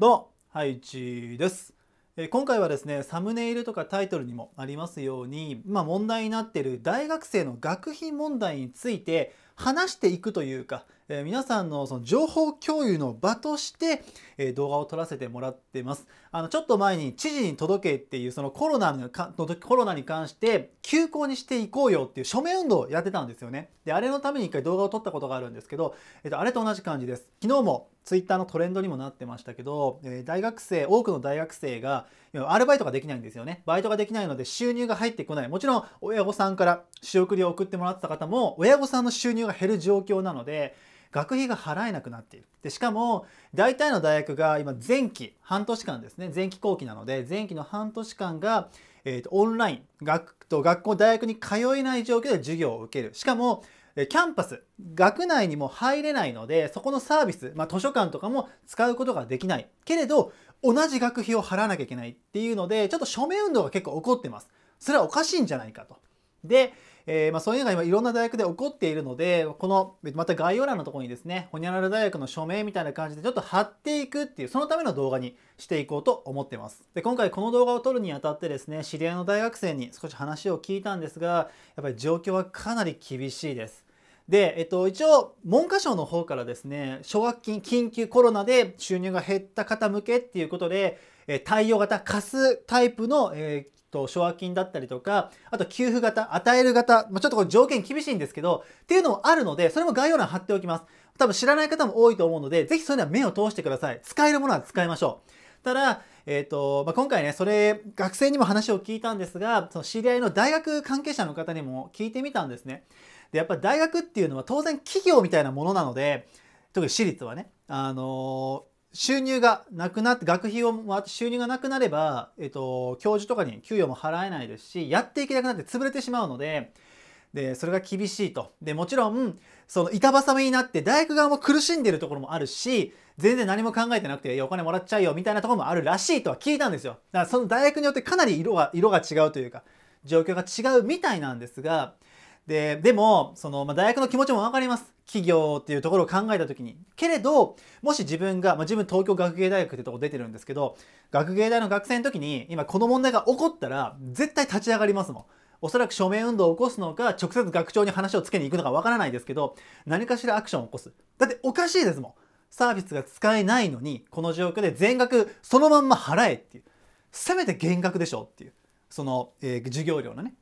どうも、ハイチです。え今回はですね、サムネイルとかタイトルにもありますように、今問題になっている大学生の学費問題について、話していくというか、えー、皆さんのその情報共有の場として、えー、動画を撮らせてもらってます。あの、ちょっと前に知事に届けっていうそのコロナのかのコロナに関して休校にしていこうよっていう署名運動をやってたんですよね。で、あれのために一回動画を撮ったことがあるんですけど、えっ、と、あれと同じ感じです。昨日もツイッターのトレンドにもなってましたけど、えー、大学生、多くの大学生が、アルバイトができないんですよね。バイトができないので収入が入ってこない。もちろん、親御さんから仕送りを送ってもらってた方も、親御さんの収入がが減る状況なので学費が払えなくなっているでしかも大体の大学が今前期半年間ですね前期後期なので前期の半年間が、えーと、オンライン学と学校大学に通えない状況で授業を受けるしかもキャンパス学内にも入れないのでそこのサービス、まあ、図書館とかも使うことができないけれど同じ学費を払わなきゃいけないっていうのでちょっと署名運動が結構起こってますそれはおかしいんじゃないかとでえー、まあ、そういうのが今いろんな大学で起こっているのでこのまた概要欄のところにですねほにゃらら大学の署名みたいな感じでちょっと貼っていくっていうそのための動画にしていこうと思ってますで今回この動画を撮るにあたってですね知り合いの大学生に少し話を聞いたんですがやっぱり状況はかなり厳しいですで、えっと、一応文科省の方からですね奨学金緊急コロナで収入が減った方向けっていうことで対応型貸すタイプの、と奨学金だったりとか、あと給付型、与える型、まあ、ちょっとこれ条件厳しいんですけど、っていうのもあるので、それも概要欄貼っておきます。多分知らない方も多いと思うので、ぜひそういうのは目を通してください。使えるものは使いましょう。ただ、えっ、ー、と、まあ、今回ね、それ、学生にも話を聞いたんですが、その知り合いの大学関係者の方にも聞いてみたんですね。で、やっぱ大学っていうのは当然企業みたいなものなので、特に私立はね、あのー収入がなくなって学費を収入がなくなれば、えっと、教授とかに給与も払えないですしやっていけなくなって潰れてしまうのででそれが厳しいとでもちろんその板挟みになって大学側も苦しんでるところもあるし全然何も考えてなくてお金もらっちゃうよみたいなところもあるらしいとは聞いたんですよだからその大学によってかなり色が色が違うというか状況が違うみたいなんですがで、でも、その、まあ、大学の気持ちもわかります。企業っていうところを考えた時に。けれど、もし自分が、まあ、自分東京学芸大学ってとこ出てるんですけど、学芸大の学生の時に、今この問題が起こったら、絶対立ち上がりますもん。おそらく署名運動を起こすのか、直接学長に話をつけに行くのかわからないですけど、何かしらアクションを起こす。だっておかしいですもん。サービスが使えないのに、この状況で全額そのまんま払えっていう。せめて減額でしょっていう。その、えー、授業料のね。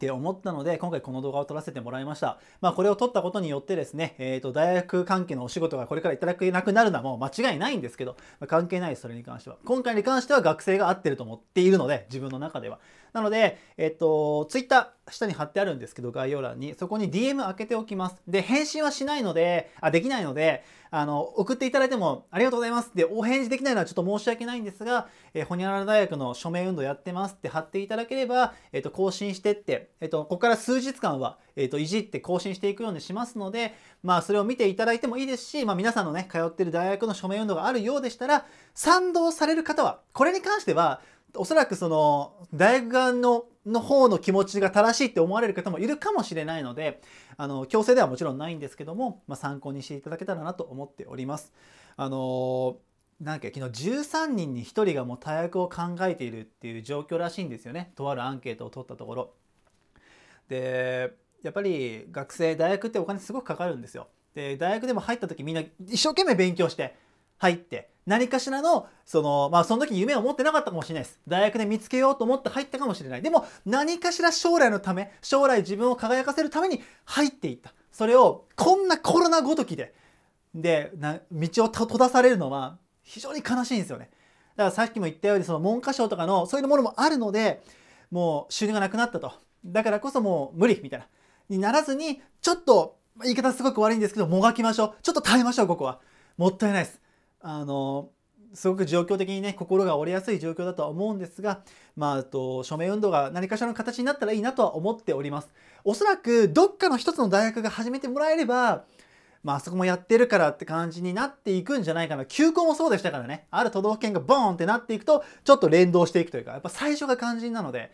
って思ったので、今回この動画を撮らせてもらいました。まあ、これを撮ったことによってですね、えっ、ー、と、大学関係のお仕事がこれからいただけなくなるのはもう間違いないんですけど、まあ、関係ないです、それに関しては。今回に関しては学生が合ってると思っているので、自分の中では。なので、えっ、ー、と、Twitter、下に貼ってあるんですけど、概要欄に。そこに DM 開けておきます。で、返信はしないので、あ、できないので、あの、送っていただいても、ありがとうございますって、お返事できないのはちょっと申し訳ないんですが、えー、ほにゃらら大学の署名運動やってますって貼っていただければ、えっ、ー、と、更新してって、えっ、ー、と、ここから数日間は、えっ、と、いじって更新していくようにしますので、まあ、それを見ていただいてもいいですし、まあ、皆さんのね、通ってる大学の署名運動があるようでしたら、賛同される方は、これに関しては、おそらくその大学側のの方の気持ちが正しいって思われる方もいるかもしれないのであの強制ではもちろんないんですけども、まあ、参考にしていただけたらなと思っております。あのなんか昨日13人に1人がもう大役を考えているっていう状況らしいんですよねとあるアンケートを取ったところ。でやっぱり学生大学ってお金すごくかかるんですよ。で大学でも入った時みんな一生懸命勉強して入って何かしらの、その、まあその時に夢を持ってなかったかもしれないです。大学で見つけようと思って入ったかもしれない。でも何かしら将来のため、将来自分を輝かせるために入っていった。それをこんなコロナごときで、で、な道を閉ざされるのは非常に悲しいんですよね。だからさっきも言ったようにその文科省とかのそういうものもあるので、もう収入がなくなったと。だからこそもう無理みたいな。にならずに、ちょっと、言い方すごく悪いんですけど、もがきましょう。ちょっと耐えましょう、ここは。もったいないです。あのすごく状況的にね心が折れやすい状況だとは思うんですが、まあ、あと署名運動が何かしらの形になったらいいなとは思っております。おそらくどっかの一つの大学が始めてもらえればまあ、あそこもやってるからって感じになっていくんじゃないかな。休校もそうでしたからね。ある都道府県がボーンってなっていくと、ちょっと連動していくというか、やっぱ最初が肝心なので、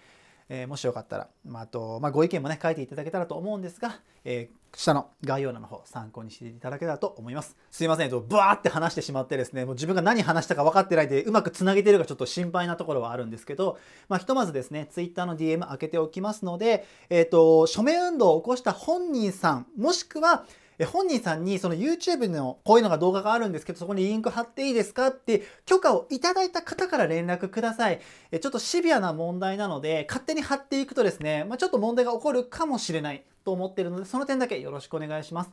えー、もしよかったら、まあ、あと、まあ、ご意見もね、書いていただけたらと思うんですが、えー、下の概要欄の方、参考にしていただけたらと思います。すいません、えっと、ブワーって話してしまってですね、もう自分が何話したか分かってないで、うまくつなげてるかちょっと心配なところはあるんですけど、まあ、ひとまずですね、Twitter の DM 開けておきますので、えっ、ー、と、署名運動を起こした本人さん、もしくは、え本人さんにその YouTube のこういうのが動画があるんですけどそこにリンク貼っていいですかって許可をいただいた方から連絡くださいえちょっとシビアな問題なので勝手に貼っていくとですね、まあ、ちょっと問題が起こるかもしれないと思ってるのでその点だけよろしくお願いします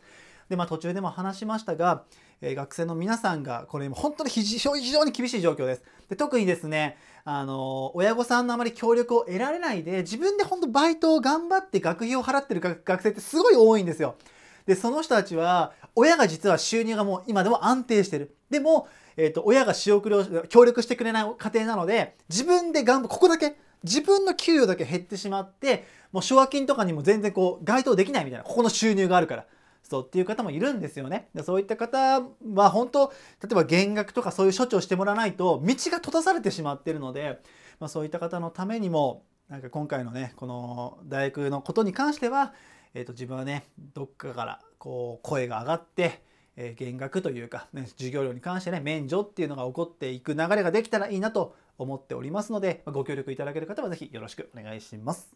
でまあ途中でも話しましたが、えー、学生の皆さんがこれ本当に非常非常に厳しい状況です。で特にですね、あのー、親御さんのあまり協力を得られないで自分で本当バイトを頑張って学費を払ってる学生ってすごい多いんですよ。で、その人たちは、親が実は収入がもう今でも安定してる。でも、えっ、ー、と、親が仕送りを、協力してくれない家庭なので、自分で頑張、ここだけ、自分の給与だけ減ってしまって、もう奨学金とかにも全然こう、該当できないみたいな、ここの収入があるから。そうっていう方もいるんですよね。でそういった方は本当、例えば減額とかそういう処置をしてもらわないと道が閉ざされてしまってるので、まあ、そういった方のためにも、なんか今回のね、この大学のことに関しては、えー、と自分はねどっかからこう声が上がって、えー、減額というか、ね、授業料に関してね免除っていうのが起こっていく流れができたらいいなと思っておりますのでご協力いただける方は是非よろしくお願いします。